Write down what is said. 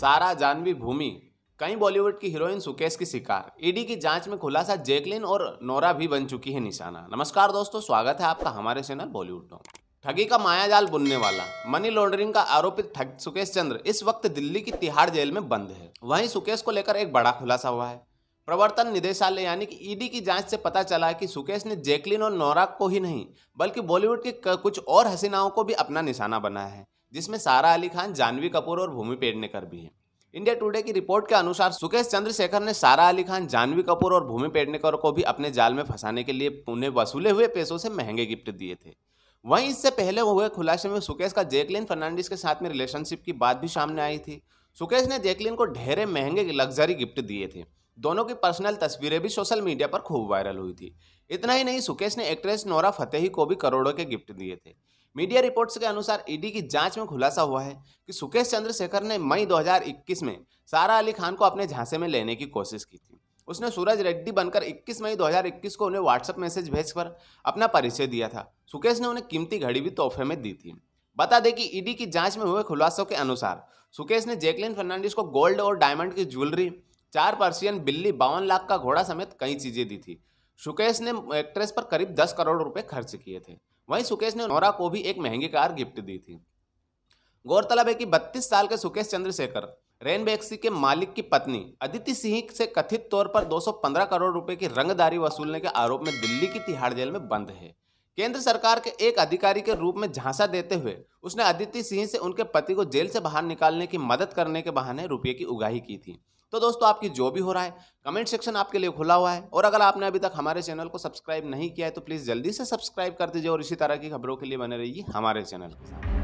सारा जानवी भूमि कई बॉलीवुड की हीरोइन सुकेश की शिकार ईडी की जांच में खुलासा जैकलिन और नोरा भी बन चुकी है निशाना नमस्कार दोस्तों स्वागत है आपका हमारे चैनल बॉलीवुड में ठगी का मायाजाल बुनने वाला मनी लॉन्ड्रिंग का आरोपित ठग सुकेश चंद्र इस वक्त दिल्ली की तिहाड़ जेल में बंद है वहीं सुकेश को लेकर एक बड़ा खुलासा हुआ है प्रवर्तन निदेशालय यानी कि ईडी e की जांच से पता चला कि सुकेश ने जैकलिन और नौराग को ही नहीं बल्कि बॉलीवुड के कुछ और हसीनाओं को भी अपना निशाना बनाया है जिसमें सारा अली खान जानवी कपूर और भूमि पेडनेकर भी हैं इंडिया टुडे की रिपोर्ट के अनुसार सुकेश चंद्रशेखर ने सारा अली खान जानवी कपूर और भूमि पेडनेकर को भी अपने जाल में फंसाने के लिए उन्हें वसूले हुए पैसों से महंगे गिफ्ट दिए थे वहीं इससे पहले हुए खुलासे में सुकेश का जैकलिन फर्नांडिस के साथ में रिलेशनशिप की बात भी सामने आई थी सुकेश ने जैकलिन को ढेरे महंगे लग्जरी गिफ्ट दिए थे दोनों की पर्सनल तस्वीरें भी सोशल मीडिया पर खूब वायरल हुई थी इतना ही नहीं सुकेश ने एक्ट्रेस नोरा फतेही को भी करोड़ों के गिफ्ट दिए थे मीडिया रिपोर्ट्स के अनुसार ईडी की जांच में खुलासा हुआ है कि सुकेश चंद्रशेखर ने मई 2021 में सारा अली खान को अपने झांसे में लेने की कोशिश की थी उसने सूरज रेड्डी बनकर 21 मई 2021 को उन्हें व्हाट्सएप मैसेज भेजकर अपना परिचय दिया था सुकेश ने उन्हें कीमती घड़ी भी तोहफे में दी थी बता दें कि ईडी की जांच में हुए खुलासों के अनुसार सुकेश ने जैकलिन फर्नांडिस को गोल्ड और डायमंड की ज्वेलरी चार पर्सियन बिल्ली बावन लाख का घोड़ा समेत कई चीज़ें दी थी सुकेश ने एक्ट्रेस पर करीब दस करोड़ रुपए खर्च किए थे वहीं सुकेश ने नोरा को भी एक महंगी कार गिफ्ट दी थी गौरतलब है कि बत्तीस साल के सुकेश चंद्रशेखर रेनबैक्सी के मालिक की पत्नी अदिति सिंह से कथित तौर पर 215 करोड़ रुपए की रंगदारी वसूलने के आरोप में दिल्ली की तिहाड़ जेल में बंद है केंद्र सरकार के एक अधिकारी के रूप में झांसा देते हुए उसने अदिति सिंह से उनके पति को जेल से बाहर निकालने की मदद करने के बहाने रुपये की उगाही की थी तो दोस्तों आपकी जो भी हो रहा है कमेंट सेक्शन आपके लिए खुला हुआ है और अगर आपने अभी तक हमारे चैनल को सब्सक्राइब नहीं किया है तो प्लीज़ जल्दी से सब्सक्राइब कर दीजिए और इसी तरह की खबरों के लिए बने रहिए हमारे चैनल के साथ